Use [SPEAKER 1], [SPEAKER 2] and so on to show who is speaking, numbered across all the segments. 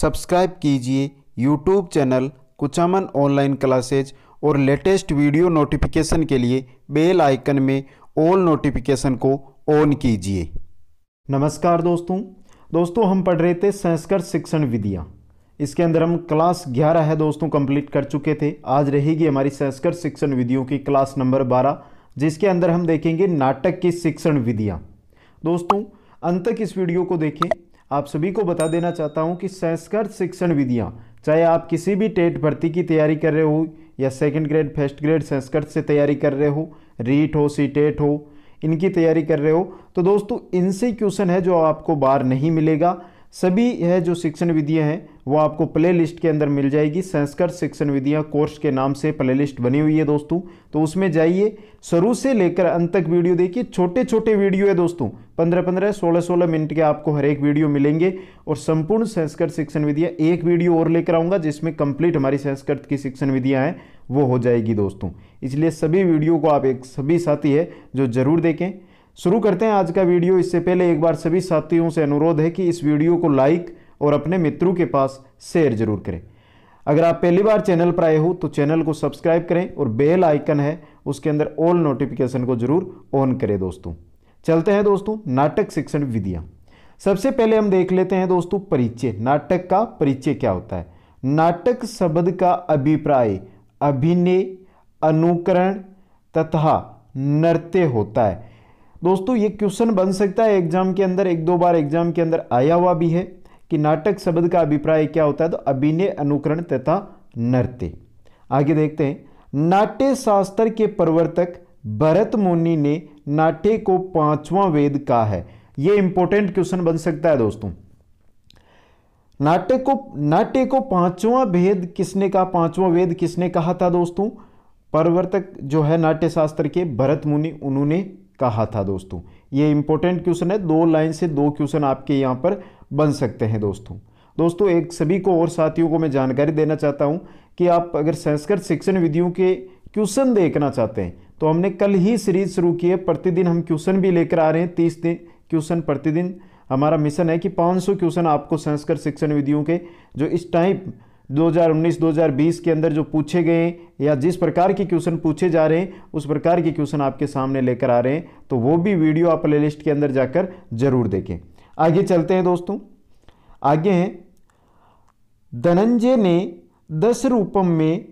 [SPEAKER 1] subscribe कीजिए YouTube channel Kuchaman online classes और latest video notification के लिए बेल आइकन में ऑल नोटिफिकेशन को ऑन कीजिए नमस्कार दोस्तों दोस्तों हम पढ़ रहे थे संस्कृत शिक्षण विधियाँ इसके अंदर हम क्लास ग्यारह है दोस्तों कंप्लीट कर चुके थे आज रहेगी हमारी संस्कृत शिक्षण विधियों की क्लास नंबर बारह जिसके अंदर हम देखेंगे नाटक की शिक्षण विधियाँ दोस्तों अंत तक इस वीडियो को देखें आप सभी को बता देना चाहता हूँ कि संस्कृत शिक्षण विधियाँ चाहे आप किसी भी टेट भर्ती की तैयारी कर रहे हो या second grade first grade Sanskrit से तैयारी कर रहे हो रीट हो सी टेट हो इनकी तैयारी कर रहे हो तो दोस्तों इनसे क्वेश्चन है जो आपको बार नहीं मिलेगा सभी यह जो शिक्षण विधियाँ हैं वो आपको प्ले लिस्ट के अंदर मिल जाएगी संस्कृत शिक्षण विधियाँ कोर्स के नाम से प्ले लिस्ट बनी हुई है दोस्तों तो उसमें जाइए शुरू से लेकर अंत तक वीडियो देखिए छोटे छोटे वीडियो है दोस्तों पंद्रह पंद्रह सोलह सोलह मिनट के आपको हर एक वीडियो मिलेंगे और संपूर्ण संस्कृत शिक्षण विधियाँ एक वीडियो और लेकर आऊँगा जिसमें कंप्लीट हमारी संस्कृत की शिक्षण विधियाँ हैं वो हो जाएगी दोस्तों इसलिए सभी वीडियो को आप एक सभी साथी है जो ज़रूर देखें शुरू करते हैं आज का वीडियो इससे पहले एक बार सभी साथियों से अनुरोध है कि इस वीडियो को लाइक और अपने मित्रों के पास शेयर जरूर करें अगर आप पहली बार चैनल पर आए हो तो चैनल को सब्सक्राइब करें और बेल आइकन है उसके अंदर ऑल नोटिफिकेशन को जरूर ऑन करें दोस्तों चलते हैं दोस्तों नाटक शिक्षण विधियाँ सबसे पहले हम देख लेते हैं दोस्तों परिचय नाटक का परिचय क्या होता है नाटक शब्द का अभिप्राय अभिनय अनुकरण तथा नृत्य होता है दोस्तों ये क्वेश्चन बन सकता है एग्जाम के अंदर एक दो बार एग्जाम के अंदर आया हुआ भी है कि नाटक शब्द का अभिप्राय क्या होता है तो अभिनय अनुकरण तथा नृत्य आगे देखते हैं नाट्य शास्त्र के प्रवर्तक भरत मुनि ने नाट्य को पांचवा वेद कहा है यह इंपॉर्टेंट क्वेश्चन बन सकता है दोस्तों नाट्य को नाट्य को पांचवा भेद किसने कहा पांचवा वेद किसने कहा था दोस्तों प्रवर्तक जो है नाट्य शास्त्र के भरत मुनि उन्होंने कहा था दोस्तों ये इंपॉर्टेंट क्वेश्चन है दो लाइन से दो क्वेश्चन आपके यहाँ पर बन सकते हैं दोस्तों दोस्तों एक सभी को और साथियों को मैं जानकारी देना चाहता हूँ कि आप अगर संस्कृत शिक्षण विधियों के क्वेश्चन देखना चाहते हैं तो हमने कल ही सीरीज शुरू की है प्रतिदिन हम क्वेश्चन भी लेकर आ रहे हैं तीस दिन क्वेश्चन प्रतिदिन हमारा मिशन है कि 500 क्वेश्चन आपको संस्कृत शिक्षण विधियों के जो इस टाइप 2019-2020 के अंदर जो पूछे गए या जिस प्रकार के क्वेश्चन पूछे जा रहे हैं उस प्रकार के क्वेश्चन आपके सामने लेकर आ रहे हैं तो वो भी वीडियो आप प्ले लिस्ट के अंदर जाकर जरूर देखें आगे चलते हैं दोस्तों आगे हैं धनंजय ने दस रूपम में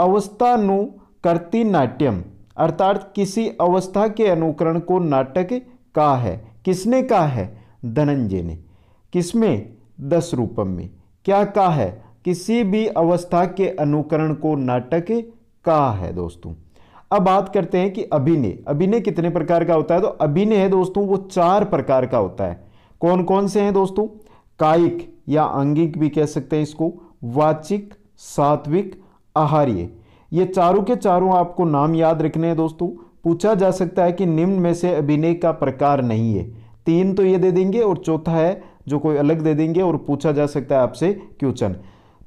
[SPEAKER 1] अवस्थानुकर्ती नाट्यम अर्थात किसी अवस्था के अनुकरण को नाटक कहा है किसने कहा है धनंजय ने किसमें दस रूपम में क्या कहा है किसी भी अवस्था के अनुकरण को नाटक कहा है दोस्तों अब बात करते हैं कि अभिनय अभिनय कितने प्रकार का होता है तो अभिनय है दोस्तों वो चार प्रकार का होता है कौन कौन से हैं दोस्तों कायिक या अंगिक भी कह सकते हैं इसको वाचिक सात्विक आहार्य ये चारों के चारों आपको नाम याद रखने हैं दोस्तों पूछा जा सकता है कि निम्न में से अभिनय का प्रकार नहीं है तीन तो ये दे देंगे और चौथा है जो कोई अलग दे देंगे और पूछा जा सकता है आपसे क्वेश्चन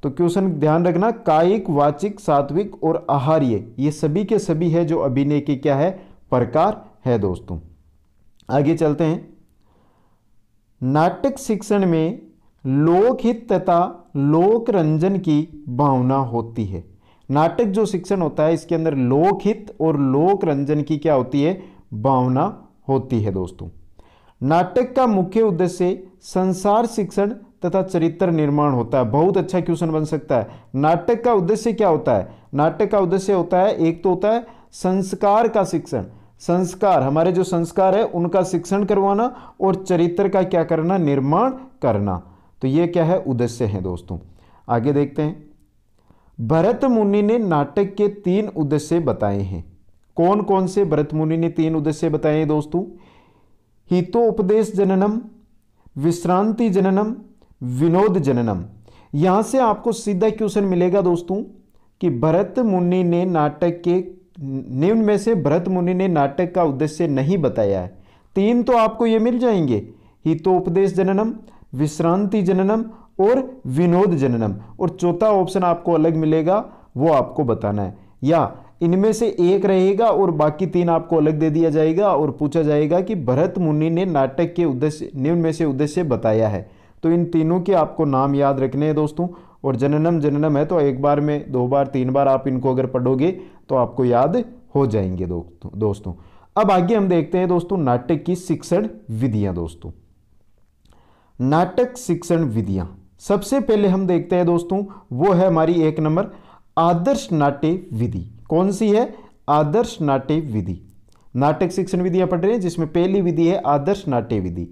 [SPEAKER 1] तो क्वेश्चन ध्यान रखना कायिक वाचिक सात्विक और आहार्य ये सभी के सभी है जो अभिनय के क्या है प्रकार है दोस्तों आगे चलते हैं नाटक शिक्षण में लोकहित तथा लोक रंजन की भावना होती है नाटक जो शिक्षण होता है इसके अंदर लोकहित और लोक रंजन की क्या होती है भावना होती है दोस्तों नाटक का मुख्य उद्देश्य संसार शिक्षण तथा चरित्र निर्माण होता है बहुत अच्छा क्वेश्चन बन सकता है नाटक का उद्देश्य क्या होता है नाटक का उद्देश्य होता है एक तो होता है संस्कार का शिक्षण संस्कार हमारे जो संस्कार है उनका शिक्षण करवाना और चरित्र का क्या करना निर्माण करना तो ये क्या है उद्देश्य है दोस्तों आगे देखते हैं भरत मुनि ने नाटक के तीन उद्देश्य बताए हैं कौन कौन से भरत मुनि ने तीन उद्देश्य बताए हैं दोस्तों हितोपदेश जननम विश्रांति जननम विनोद जननम यहां से आपको सीधा क्वेश्चन मिलेगा दोस्तों कि भरत मुनि ने नाटक के निम्न में से भरत मुनि ने नाटक का उद्देश्य नहीं बताया है तीन तो आपको ये मिल जाएंगे हितोपदेश जननम विश्रांति जननम और विनोद जननम और चौथा ऑप्शन आपको अलग मिलेगा वो आपको बताना है या इनमें से एक रहेगा और बाकी तीन आपको अलग दे दिया जाएगा और पूछा जाएगा कि भरत मुनि ने नाटक के उद्देश्य निम्न में से उद्देश्य बताया है तो इन तीनों के आपको नाम याद रखने हैं दोस्तों और जननम जननम है तो एक बार में दो बार तीन बार आप इनको अगर पढ़ोगे तो आपको याद हो जाएंगे दोस्तों दोस्तों अब आगे हम देखते हैं दोस्तों नाटक की शिक्षण विधियां दोस्तों नाटक शिक्षण विधियां सबसे पहले हम देखते हैं दोस्तों वो है हमारी एक नंबर आदर्श नाट्य विधि कौन सी है आदर्श नाट्य विधि नाटक शिक्षण विधियां पढ़ रहे हैं जिसमें पहली विधि है आदर्श नाट्य विधि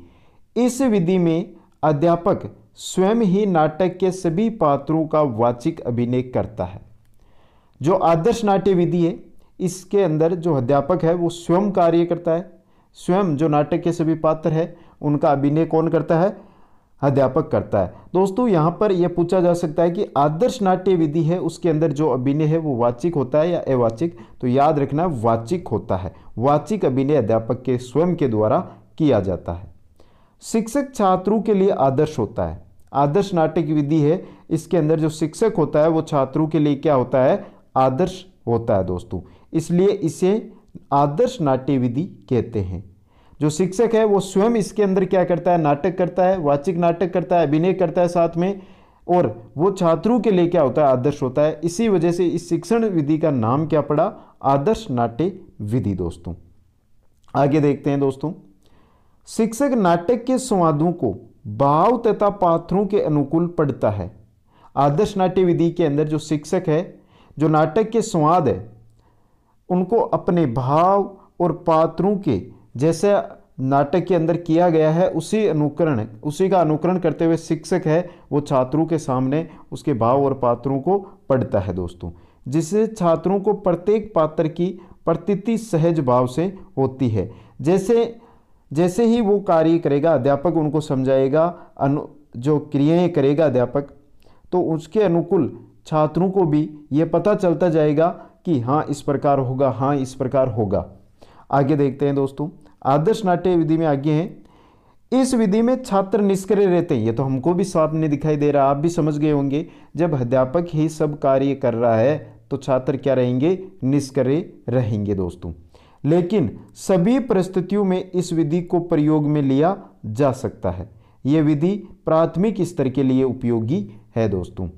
[SPEAKER 1] इस विधि में अध्यापक स्वयं ही नाटक के सभी पात्रों का वाचिक अभिनय करता है जो आदर्श नाट्य विधि है इसके अंदर जो अध्यापक है वो स्वयं कार्य करता है स्वयं जो नाटक के सभी पात्र है उनका अभिनय कौन करता है अध्यापक करता है दोस्तों यहाँ पर यह पूछा जा सकता है कि आदर्श नाट्य विधि है उसके अंदर जो अभिनय है वो वाचिक होता है या अवाचिक तो याद रखना वाचिक होता है वाचिक अभिनय अध्यापक के स्वयं के द्वारा किया जाता है शिक्षक छात्रों के लिए आदर्श होता है आदर्श नाट्य विधि है इसके अंदर जो शिक्षक होता है वो छात्रों के लिए क्या होता है आदर्श होता है दोस्तों इसलिए इसे आदर्श नाट्य विधि कहते हैं जो शिक्षक है वो स्वयं इसके अंदर क्या करता है नाटक करता है वाचिक नाटक करता है अभिनय करता है साथ में और वो छात्रों के लिए क्या होता है आदर्श होता है इसी वजह से इस शिक्षण विधि का नाम क्या पड़ा आदर्श नाट्य विधि दोस्तों आगे देखते हैं दोस्तों शिक्षक नाटक के संवादों को भाव तथा पात्रों के अनुकूल पढ़ता है आदर्श नाट्य विधि के अंदर जो शिक्षक है जो नाटक के संवाद है उनको अपने भाव और पात्रों के जैसे नाटक के अंदर किया गया है उसी अनुकरण उसी का अनुकरण करते हुए शिक्षक है वो छात्रों के सामने उसके भाव और पात्रों को पढ़ता है दोस्तों जिससे छात्रों को प्रत्येक पात्र की प्रतीति सहज भाव से होती है जैसे जैसे ही वो कार्य करेगा अध्यापक उनको समझाएगा अनु जो क्रियाएं करेगा अध्यापक तो उसके अनुकूल छात्रों को भी ये पता चलता जाएगा कि हाँ इस प्रकार होगा हाँ इस प्रकार होगा आगे देखते हैं दोस्तों आदर्श नाट्य विधि में आगे हैं इस विधि में छात्र निष्क्रिय रहते हैं ये तो हमको भी साफ नहीं दिखाई दे रहा आप भी समझ गए होंगे जब अध्यापक ही सब कार्य कर रहा है तो छात्र क्या रहेंगे निष्क्रिय रहेंगे दोस्तों लेकिन सभी परिस्थितियों में इस विधि को प्रयोग में लिया जा सकता है यह विधि प्राथमिक स्तर के लिए उपयोगी है दोस्तों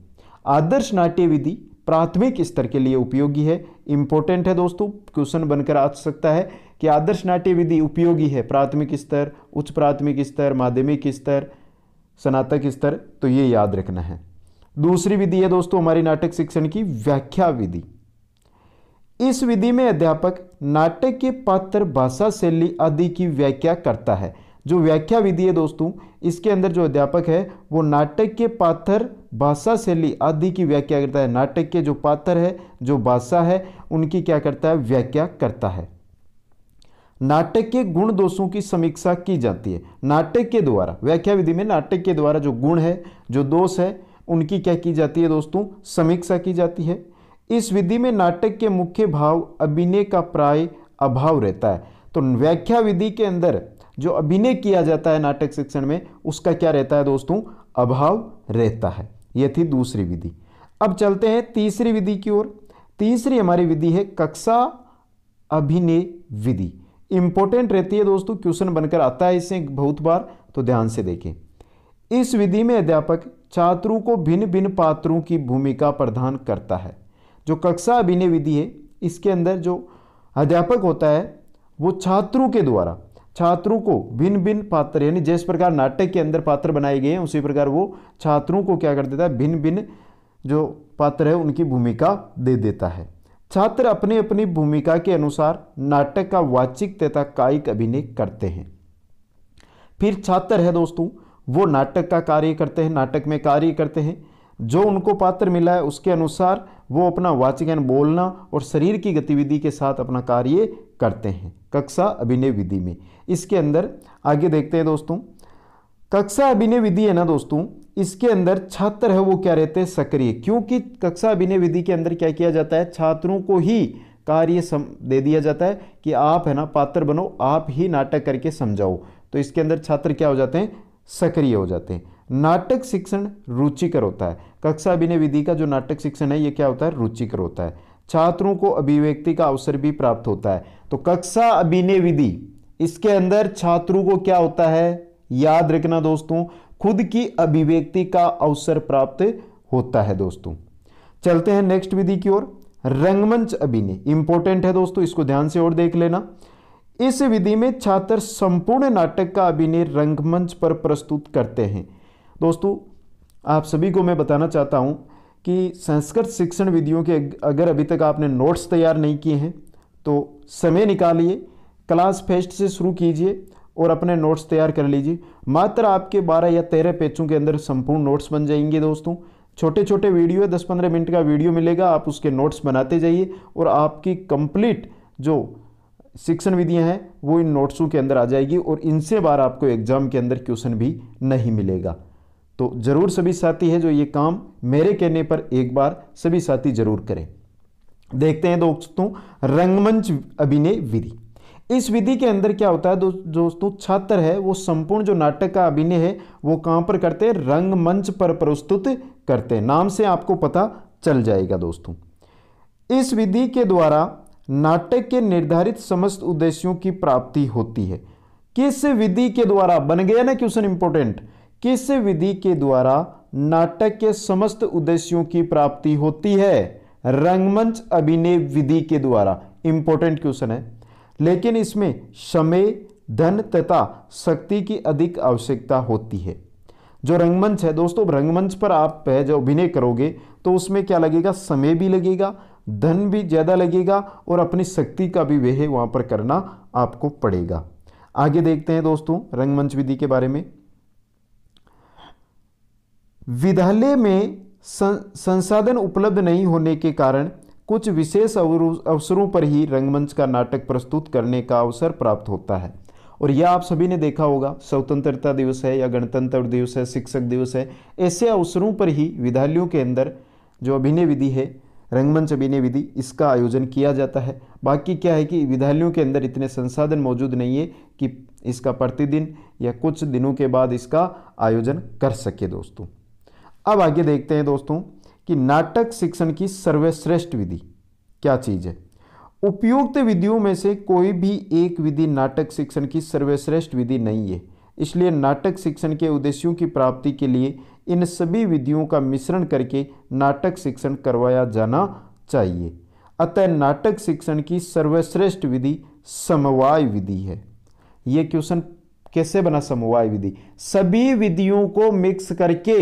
[SPEAKER 1] आदर्श नाट्य विधि प्राथमिक स्तर के लिए उपयोगी है इंपॉर्टेंट है दोस्तों क्वेश्चन बनकर आ सकता है कि आदर्श नाट्य विधि उपयोगी है प्राथमिक स्तर उच्च प्राथमिक स्तर माध्यमिक स्तर स्नातक स्तर तो ये याद रखना है दूसरी विधि है दोस्तों हमारे नाटक शिक्षण की व्याख्या विधि इस विधि में अध्यापक नाटक के पात्र भाषा शैली आदि की व्याख्या करता है जो व्याख्या विधि है दोस्तों इसके अंदर जो अध्यापक है वो नाटक के पात्र भाषा शैली आदि की व्याख्या करता है नाटक के जो पात्र है जो भाषा है उनकी क्या करता है व्याख्या करता है नाटक के गुण दोषों की समीक्षा की जाती है नाटक के द्वारा व्याख्या विधि में नाटक के द्वारा जो गुण है जो दोष है उनकी क्या की जाती है दोस्तों समीक्षा की जाती है इस विधि में नाटक के मुख्य भाव अभिनय का प्राय अभाव रहता है तो व्याख्या विधि के अंदर जो अभिनय किया जाता है नाटक शिक्षण में उसका क्या रहता है दोस्तों अभाव रहता है यह थी दूसरी विधि अब चलते हैं तीसरी विधि की ओर तीसरी हमारी विधि है कक्षा अभिनय विधि इंपॉर्टेंट रहती है दोस्तों क्वेश्चन बनकर आता है इसे बहुत बार तो ध्यान से देखें इस विधि में अध्यापक छात्रों को भिन्न भिन्न पात्रों की भूमिका प्रदान करता है जो कक्षा अभिनय विधि है इसके अंदर जो अध्यापक होता है वो छात्रों के द्वारा छात्रों को भिन्न भिन्न पात्र यानी जिस प्रकार नाटक के अंदर पात्र बनाए गए हैं उसी प्रकार वो छात्रों को क्या कर देता है भिन्न भिन्न जो पात्र है उनकी भूमिका दे देता है छात्र अपनी अपनी भूमिका के अनुसार नाटक का वाचिक तथा कायिक अभिनय करते हैं फिर छात्र है दोस्तों वो नाटक का कार्य करते हैं नाटक में कार्य करते हैं जो उनको पात्र मिला है उसके अनुसार वो अपना वाचिकन बोलना और शरीर की गतिविधि के साथ अपना कार्य करते हैं कक्षा अभिनय विधि में इसके अंदर आगे देखते हैं दोस्तों कक्षा अभिनय विधि है ना दोस्तों इसके अंदर छात्र है वो क्या रहते हैं सक्रिय क्योंकि कक्षा अभिनय विधि के अंदर क्या किया जाता है छात्रों को ही कार्य सम दे दिया जाता है कि आप है ना पात्र बनो आप ही नाटक करके समझाओ तो इसके अंदर छात्र क्या हो जाते हैं सक्रिय हो जाते हैं नाटक शिक्षण रुचिकर होता है कक्षा अभिनय विधि का जो नाटक शिक्षण है ये क्या होता है रुचिकर होता है छात्रों को अभिव्यक्ति का अवसर भी प्राप्त होता है तो कक्षा अभिनय विधि इसके अंदर छात्रों को क्या होता है याद रखना दोस्तों खुद की अभिव्यक्ति का अवसर प्राप्त होता है दोस्तों चलते हैं नेक्स्ट विधि की ओर रंगमंच अभिनय इंपॉर्टेंट है दोस्तों इसको ध्यान से और देख लेना इस विधि में छात्र संपूर्ण नाटक का अभिनय रंगमंच पर प्रस्तुत करते हैं दोस्तों आप सभी को मैं बताना चाहता हूँ कि संस्कृत शिक्षण विधियों के अगर अभी तक आपने नोट्स तैयार नहीं किए हैं तो समय निकालिए क्लास फेस्ट से शुरू कीजिए और अपने नोट्स तैयार कर लीजिए मात्र आपके 12 या 13 पेजों के अंदर संपूर्ण नोट्स बन जाएंगे दोस्तों छोटे छोटे वीडियो है दस पंद्रह मिनट का वीडियो मिलेगा आप उसके नोट्स बनाते जाइए और आपकी कंप्लीट जो शिक्षण विधियाँ हैं वो इन नोट्सों के अंदर आ जाएगी और इनसे बार आपको एग्जाम के अंदर क्वेश्चन भी नहीं मिलेगा तो ज़रूर सभी साथी हैं जो ये काम मेरे कहने पर एक बार सभी साथी जरूर करें देखते हैं दोस्तों रंगमंच अभिनय विधि इस विधि के अंदर क्या होता है दोस्तों छात्र है वो संपूर्ण जो नाटक का अभिनय है वो कहाँ पर करते हैं रंगमंच पर प्रस्तुत करते हैं नाम से आपको पता चल जाएगा दोस्तों इस विधि के द्वारा नाटक के निर्धारित समस्त उद्देश्यों की प्राप्ति होती है किस विधि के द्वारा बन गया ना क्वेश्चन इंपोर्टेंट किस विधि के द्वारा नाटक के समस्त उद्देश्यों की प्राप्ति होती है रंगमंच अभिनय विधि के द्वारा इंपॉर्टेंट क्वेश्चन है लेकिन इसमें समय धन तथा शक्ति की अधिक आवश्यकता होती है जो रंगमंच है दोस्तों रंगमंच पर आप जो अभिनय करोगे तो उसमें क्या लगेगा समय भी लगेगा धन भी ज़्यादा लगेगा और अपनी शक्ति का भी व्यय वहाँ पर करना आपको पड़ेगा आगे देखते हैं दोस्तों रंगमंच विधि के बारे में विद्यालय में संसाधन उपलब्ध नहीं होने के कारण कुछ विशेष अवसरों पर ही रंगमंच का नाटक प्रस्तुत करने का अवसर प्राप्त होता है और यह आप सभी ने देखा होगा स्वतंत्रता दिवस है या गणतंत्र दिवस है शिक्षक दिवस है ऐसे अवसरों पर ही विद्यालयों के अंदर जो अभिनय विधि है रंगमंच अभिनय विधि इसका आयोजन किया जाता है बाकी क्या है कि विद्यालयों के अंदर इतने संसाधन मौजूद नहीं है कि इसका प्रतिदिन या कुछ दिनों के बाद इसका आयोजन कर सके दोस्तों अब आगे देखते हैं दोस्तों कि नाटक शिक्षण की सर्वश्रेष्ठ विधि क्या चीज़ है उपयुक्त विधियों में से कोई भी एक विधि नाटक शिक्षण की सर्वश्रेष्ठ विधि नहीं है इसलिए नाटक शिक्षण के उद्देश्यों की प्राप्ति के लिए इन सभी विधियों का मिश्रण करके नाटक शिक्षण करवाया जाना चाहिए अतः नाटक शिक्षण की सर्वश्रेष्ठ विधि समवाय विधि है यह क्वेश्चन कैसे बना समवाय विधि सभी विधियों को मिक्स करके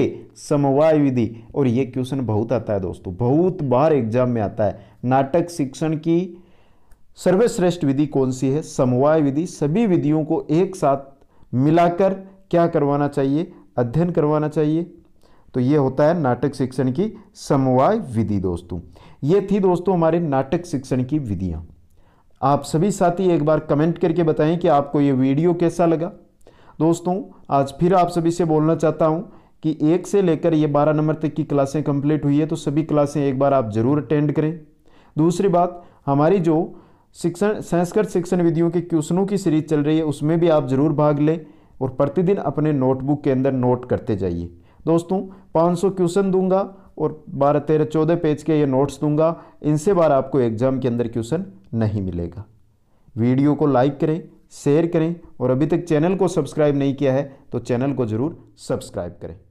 [SPEAKER 1] समवाय विधि और ये क्वेश्चन बहुत आता है दोस्तों बहुत बार एग्जाम में आता है नाटक शिक्षण की सर्वश्रेष्ठ विधि कौन सी है समवाय विधि सभी विधियों को एक साथ मिलाकर क्या करवाना चाहिए अध्ययन करवाना चाहिए तो ये होता है नाटक शिक्षण की समवाय विधि दोस्तों ये थी दोस्तों हमारे नाटक शिक्षण की विधियाँ आप सभी साथी एक बार कमेंट करके बताएं कि आपको ये वीडियो कैसा लगा दोस्तों आज फिर आप सभी से बोलना चाहता हूँ कि एक से लेकर ये बारह नंबर तक की क्लासें कंप्लीट हुई है तो सभी क्लासें एक बार आप ज़रूर अटेंड करें दूसरी बात हमारी जो शिक्षण संस्कृत शिक्षण विधियों के क्वेश्चनों की सीरीज चल रही है उसमें भी आप ज़रूर भाग लें और प्रतिदिन अपने नोटबुक के अंदर नोट करते जाइए दोस्तों 500 क्वेश्चन दूंगा और बारह तेरह चौदह पेज के ये नोट्स दूंगा इनसे बार आपको एग्ज़ाम के अंदर क्वेश्चन नहीं मिलेगा वीडियो को लाइक करें शेयर करें और अभी तक चैनल को सब्सक्राइब नहीं किया है तो चैनल को ज़रूर सब्सक्राइब करें